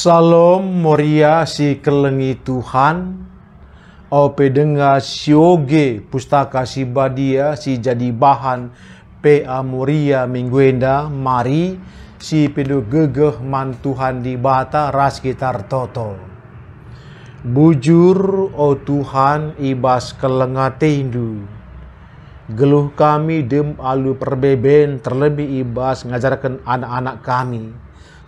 Salam Moria si kelengi Tuhan au pedenga sioge pustaka si badia si jadi bahan PA Moria mingguenda mari si pedu gegeh man Tuhan di bata ras gitar toto bujur o Tuhan ibas kelengate Hindu, geluh kami dem alu perbeben terlebih ibas ngajarkan anak-anak kami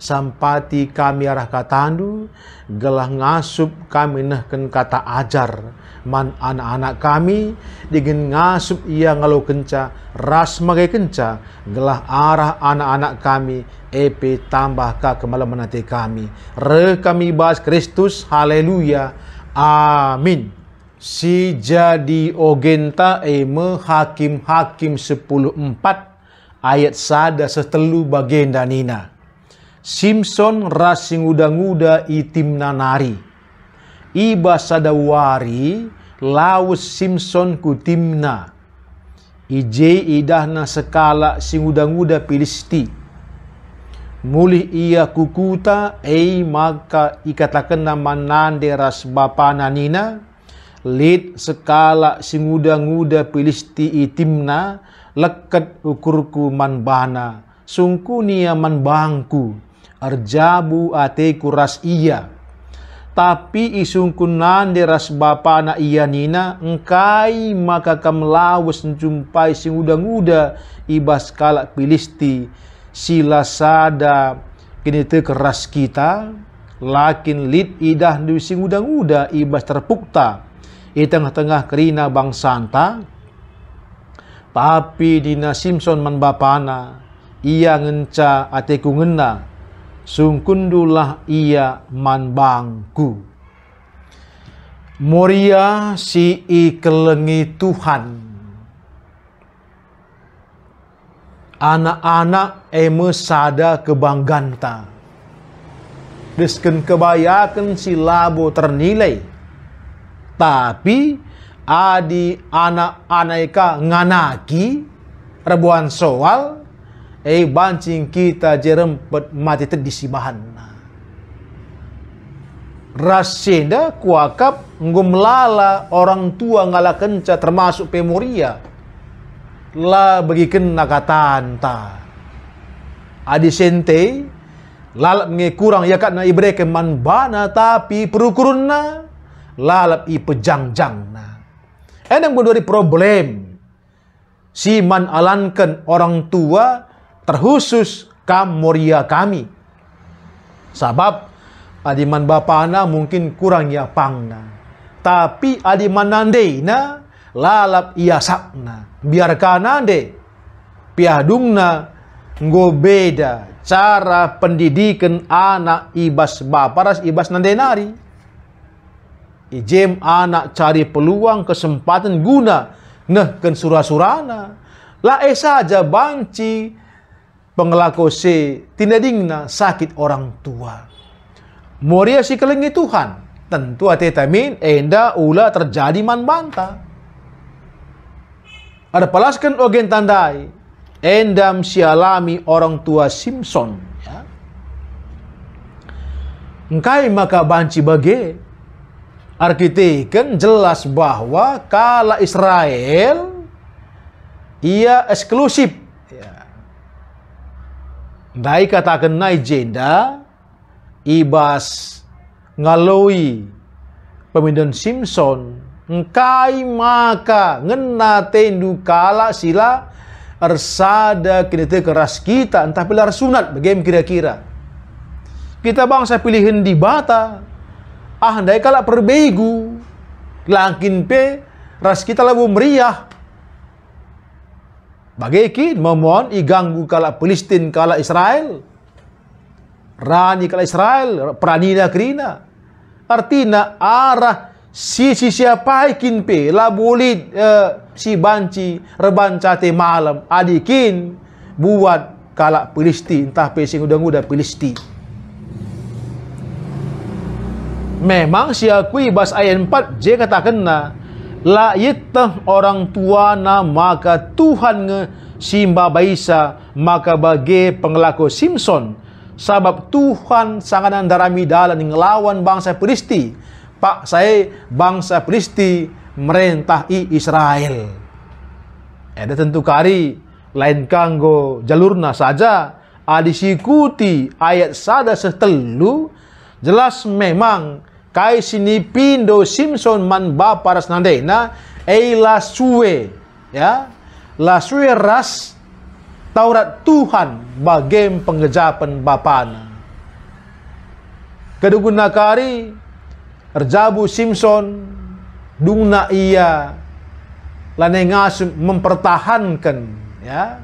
sampati kami arah andu, gelah ngasup kami nehken kata ajar man anak-anak kami digen ngasup ia ngalau kenca ras magai kenca gelah arah anak-anak kami epe tambahka ka kemalam menate kami re kami bahas Kristus haleluya amin si jadi ogenta eme hakim hakim sepuluh empat ayat sada setelu bagenda nina Simpson rasing uda-uda itim nanari. Iba sadawari laus Simpson kutimna. Ije idahna sekala sing uda-uda pilisti. Mulih ia kukuta, ei maka ikatakan nama ras bapa nanina lid sekala singuda uda pilisti itimna leket ukurku manbana sungkunia manbangku arjabu ate ras iya. Tapi isung kunan deras bapa na iya nina, engkai maka kamlawas njumpai sing udang-uda ibas kalak pilisti. Sila sada kini keras kita, lakin lid idah di sing udang-uda ibas terpukta. Di tengah-tengah kerina bangsanta, tapi dina Simpson man bapa na ia ngenca ateku ngena sungkundulah ia manbangku. Moria si ikelengi Tuhan. Anak-anak eme sada kebangganta. Desken kebayakan si labo ternilai. Tapi adi anak aneka nganaki rebuan soal Eh bancing kita jerempet mati terdisi bahan. Rasinda kuakap ngumlala orang tua ngala kenca termasuk pemoria. La bagi kena katanta. Adi sente lalap nge kurang ya katna ibreke manbana tapi perukurunna lalap i na. Enang problem. Si man alankan orang tua terkhusus kamuria kami. Sebab adiman bapana mungkin kurang ya pangna. Tapi adiman nandeina lalap ia sakna. Biarkan nande piadungna ngo beda cara pendidikan anak ibas baparas ibas nandenari. Ijem anak cari peluang kesempatan guna neh surah-surana. Lah aja eh saja banci pengelako C tidak dingin sakit orang tua. Moria si kelengi Tuhan. Tentu atetamin enda ula terjadi man banta. Ada palaskan ogen tandai. Endam sialami orang tua Simpson. Ya. Engkai maka banci bage. arkitekan jelas bahwa kala Israel ia eksklusif Dai katakan nai jenda ibas ngaloi pemindon Simpson ngkai maka ngena tendu kala sila ersada kinete keras kita entah pilar sunat bagaim kira-kira kita bangsa pilihan di bata ah andai kala perbegu langkin pe ras kita labu meriah bagi kita memohon iganggu kala Palestin kala Israel. Rani kala Israel, peranina kerina. artinya arah si si siapa ikin pe bulit uh, eh, si banci reban cate malam adikin buat kala Palestin entah pe sing udang udah Palestin. Memang si akui bas ayat 4 je kata kena la yittang orang tua na maka Tuhan nge simba baisa maka bagi pengelako Simpson sabab Tuhan sanganan darami dalam ngelawan bangsa Filisti pak saya bangsa Filisti merintah i Israel eh, ada tentu kari lain kanggo jalurna saja adisikuti ayat sada setelu jelas memang kay sinipindo Simpson man paras nande na ay lasue ya lasue ras Taurat Tuhan bagem penggejapan bapana kaduguna kari Erjabu Simpson dungna ia lanengas mempertahankan ya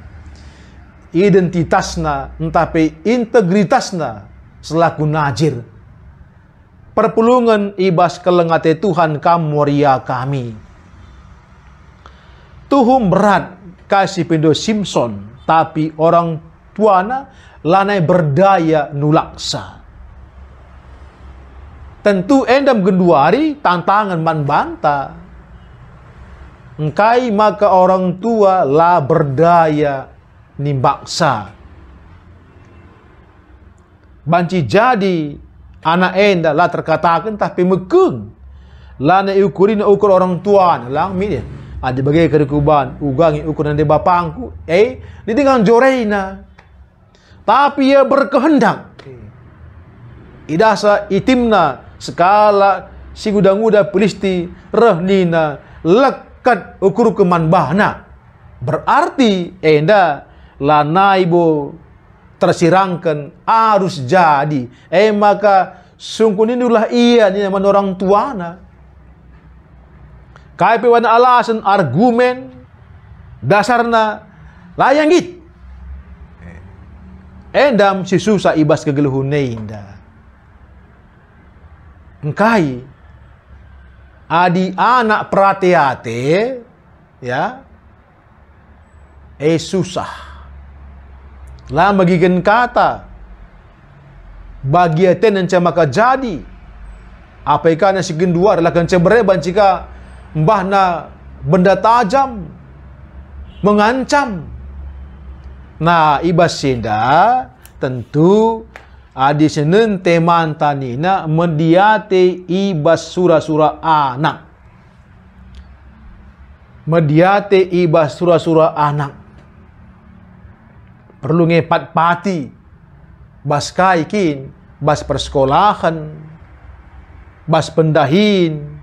identitasna entape integritasna selaku najir perpulungan ibas kelengate Tuhan kamoria kami. Tuhum berat kasih pindo Simpson, tapi orang tuana lanai berdaya nulaksa. Tentu endam genduari tantangan man banta. Engkai maka orang tua la berdaya nimbaksa. Banci jadi anak enda eh, lah terkatakan tapi mekeng lah na ukurin ukur orang tua lah mi dia ada ah, bagai kerikuban ugangi ukuran nanti bapangku eh dia dengan joreina tapi ia berkehendak hmm. idasa itimna skala si gudang-guda pelisti rehnina lekat ukur kemanbahna berarti enda eh, lanaibo tersirangkan harus jadi. Eh maka sungguh inilah ia ini yang orang tuana. Kai pewan alasan argumen dasarna layang git. Eh, endam si susah ibas neinda. Engkai adi anak prateate ya eh susah lambagigan kata bagiaten yang cemaka jadi apa ikan yang sigin adalah kanca bereban jika mbah na benda tajam mengancam nah ibas sinda tentu senen teman tanina mediate ibas sura-sura anak mediate ibas sura-sura anak perlu ngepat pati bas kaikin bas persekolahan bas pendahin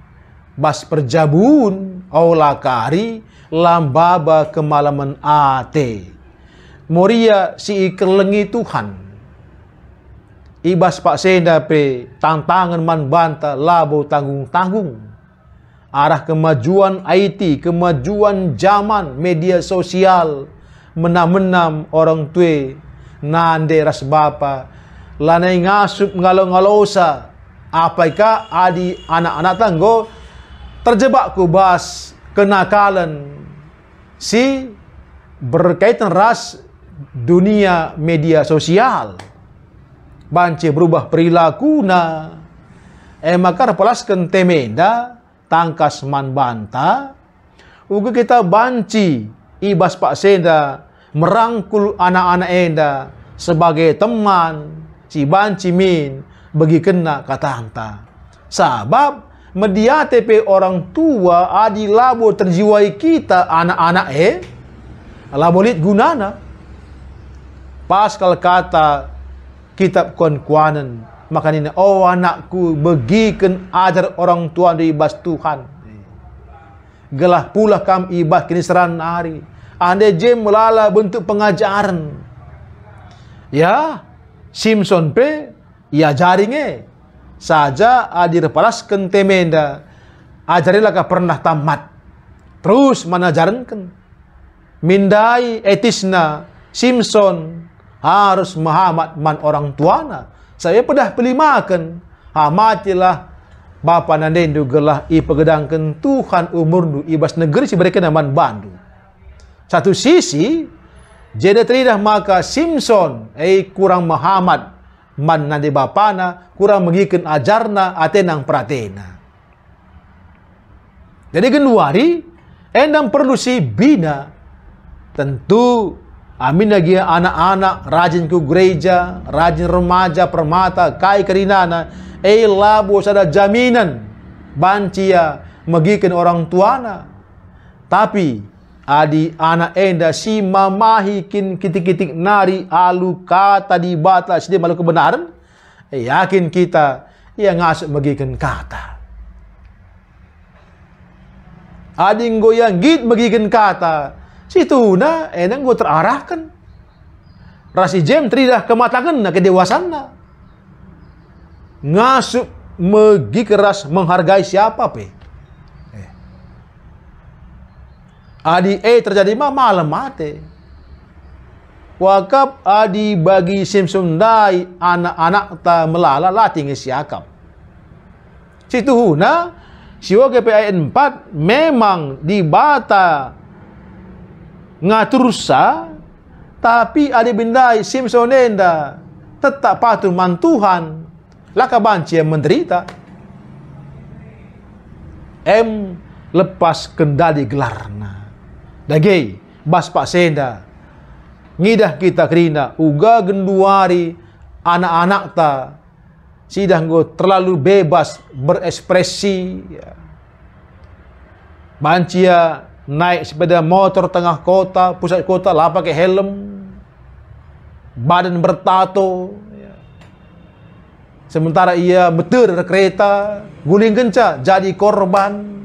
bas perjabun kari lambaba kemalaman ate moria si ikelengi Tuhan ibas pak senda pe tantangan man banta labo tanggung-tanggung arah kemajuan IT, kemajuan zaman media sosial, menam-menam orang tua, nande ras bapa lanai ngasup ngalo-ngalosa apaika adi anak-anak tanggo terjebak kubas kenakalan si berkaitan ras dunia media sosial bance berubah perilaku na eh maka repelaskan temenda tangkas man banta uga kita banci ibas pak senda merangkul anak-anak enda sebagai teman ciban cimin bagi kena kata hanta. Sebab media TP orang tua adi labo terjiwai kita anak-anak eh labo lit gunana. kalau kata kitab konkuanan maka ini oh anakku begikan ajar orang tua di bas Tuhan gelah pula kam ibah kini seran hari ada Jim melala bentuk pengajaran. Ya, Simpson P, ya jaringe. Saja adir palas kentemenda. Ajarilah ke pernah tamat. Terus manajarankan. Mindai etisna Simpson harus Muhammad man orang tuana. Saya pedah pelimakan. makan, matilah Bapa nanda indugelah i pegedangkan Tuhan umur ibas negeri si mereka aman Bandung. Satu sisi, jenetridah maka Simpson, eh kurang Muhammad, man nanti bapana, kurang mengikin ajarna, atenang pratena. Jadi genduari, endang perlu si bina. Tentu, amin lagi anak-anak, rajin ke gereja, rajin remaja, permata, kai kerinana, eh labu sada jaminan, bancia, mengikin orang tuana. Tapi, adi anak enda si mamahi kin kiti-kiti nari alu kata di bata sedih malu kebenaran eh, yakin kita ia ngasuk megikan kata ading goyang git megikan kata situ na enang eh, go terarahkan rasi jem teridah kematangan na kedewasaan na ngasuk megi keras menghargai siapa pe Adi E terjadi mah malam mate. Wakap adi bagi Day anak-anak ta melala latih siakap, Situ huna siwa GPIN 4 memang dibata ngatursa tapi Adi benda simsonenda tetap patuh mantuhan laka banci yang menderita M lepas kendali gelarna dagai bas pak senda ngidah kita kerina uga genduari anak-anak ta sidah go terlalu bebas berekspresi ya. bancia naik sepeda motor tengah kota pusat kota lah pakai helm badan bertato ya. sementara ia betul kereta guling kenca jadi korban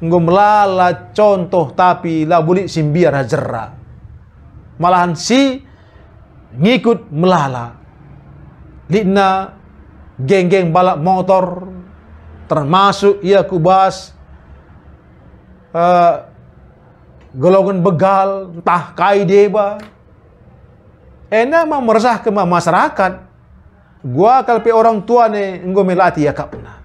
ngomlala contoh tapi la buli simbiar hajera. malahan si ngikut melala lina geng-geng balap motor termasuk ia kubas uh, eh, golongan begal entah kai deba enak mah meresah ke masyarakat gua kalau orang tua nih enggak melatih ya pernah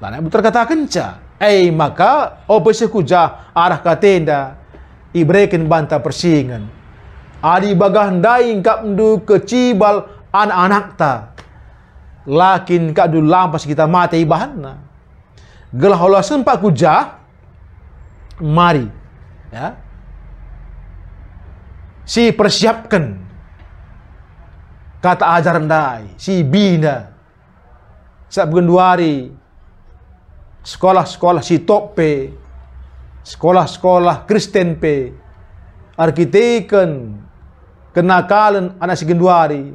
Lana kata kenca. eh maka obese kuja arah katenda. Ibrekin banta persingan. Adi bagah daing kapdu kecibal anak-anak ta. Lakin kadu lampas kita mati Gelah Allah sempat kuja. Mari. Ya. Si persiapkan. Kata ajar ndai. Si bina. dua hari sekolah-sekolah sitok pe, sekolah-sekolah Kristen pe, arkiteken, kenakalan anak segenduari,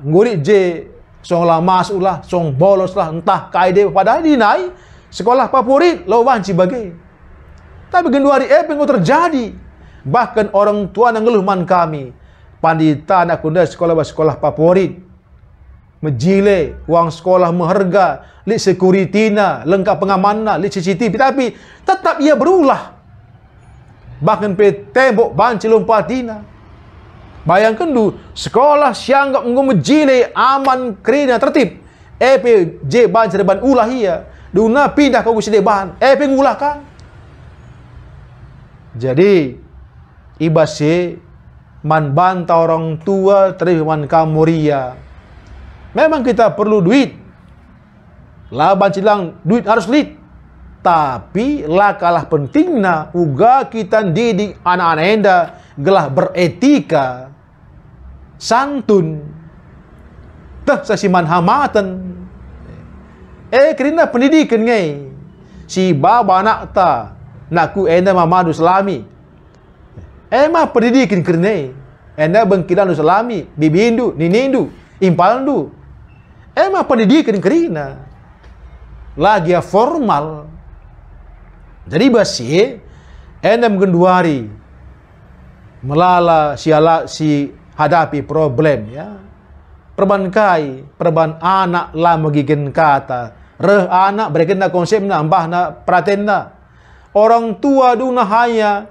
ngurik je, song lamas ulah, song bolos lah, entah kaide padahal dinai, sekolah favorit, lawan bagai. Tapi genduari eh pengu terjadi. Bahkan orang tua nanggeluh man kami, pandita anak kunda sekolah sekolah favorit, Mejile, wang sekolah meharga, li sekuritina, lengkap pengamanan, li CCTV. Tapi tetap ia berulah. Bahkan pe tembok banci lompatina. Bayangkan du, sekolah sianggap ngum mejile aman kerina tertib. Epe eh, J banci deban ulah ia. Duna pindah ke guside bahan. Epe eh, ngulah kan. Jadi, ibase man banta orang tua terima man kamuria Memang kita perlu duit. Laban silang duit harus lead. Tapi lah kalah pentingnya uga kita didik anak-anak enda gelah beretika santun teh sesiman hamatan eh kerana pendidikan ngai si baba anak ta naku enda mama selami eh mah pendidikan kerana enda bengkilan selami bibindu ninindu impalandu emang pendidikan política kerina, nah, Lagi ya formal. Jadi basi, enam genduari melala si si hadapi problem ya. Perban kai, perban anak lah megigin kata. Reh anak berikan konsep na ambah na pratenda. Orang tua duna hanya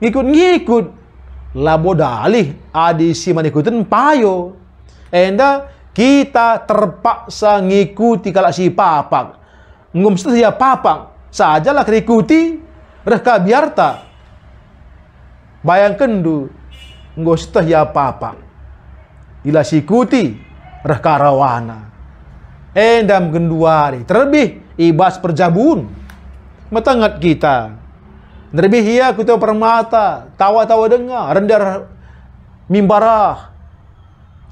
ngikut-ngikut labo dalih adi si manikutin payo. Enda kita terpaksa ngikuti kalau si papak. Ngum setia papa Sajalah kerikuti reka biarta. Bayangkan du. Ngum setia papa Ila sikuti reka rawana. Endam genduari. Terlebih ibas perjabun. Metangat kita. terlebih ia kutu permata. Tawa-tawa dengar. Rendah mimbarah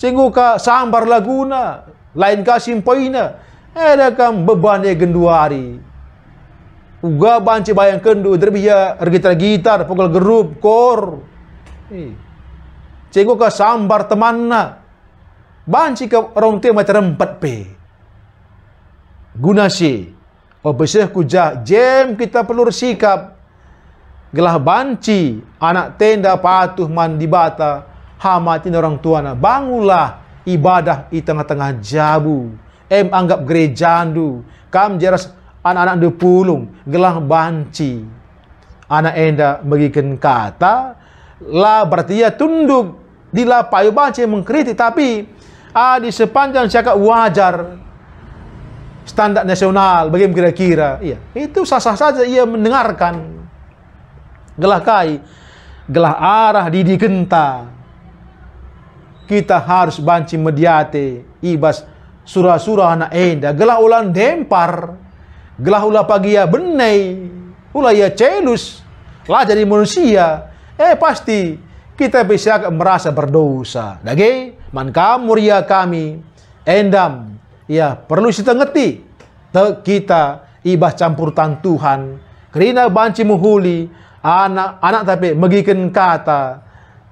Cikgu ka sambar laguna, lain ka simpoina. Ada eh, kam beban dia gendua hari. Uga banci bayang kendu derbia gitar gitar pukul gerup kor. Eh, cikgu ka sambar temanna. Banci ke orang rongte macam empat pe. Guna si. Obesih oh, kuja jem kita perlu sikap gelah banci anak tenda patuh mandi bata hamatin orang tua na bangulah ibadah di tengah-tengah jabu em anggap gerejandu kam jeras anak-anak depulung gelang banci anak enda bagikan kata la berarti ya tunduk di la payu banci mengkritik tapi ah, di sepanjang cakap wajar standar nasional bagaimana kira-kira iya itu sah-sah saja ia mendengarkan gelah kai gelah arah didi kenta kita harus banci mediate ibas surah-surah anak enda gelah ulan dempar gelah ulah pagi ya benai ulah ya celus lah jadi manusia eh pasti kita bisa merasa berdosa dage man kamur ya kami endam ya perlu kita ngerti kita ibas campur Tuhan kerina banci muhuli anak anak tapi megikan kata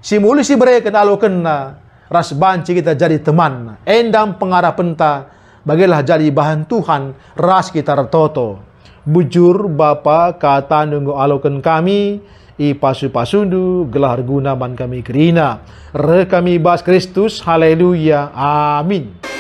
si berikan kalau kena ras banci kita jadi teman. Endam pengarah penta, bagilah jadi bahan Tuhan, ras kita retoto. Bujur Bapa kata nunggu alokan kami, i pasu pasundu gelar guna ban kami kerina. Re kami bas Kristus, haleluya, amin.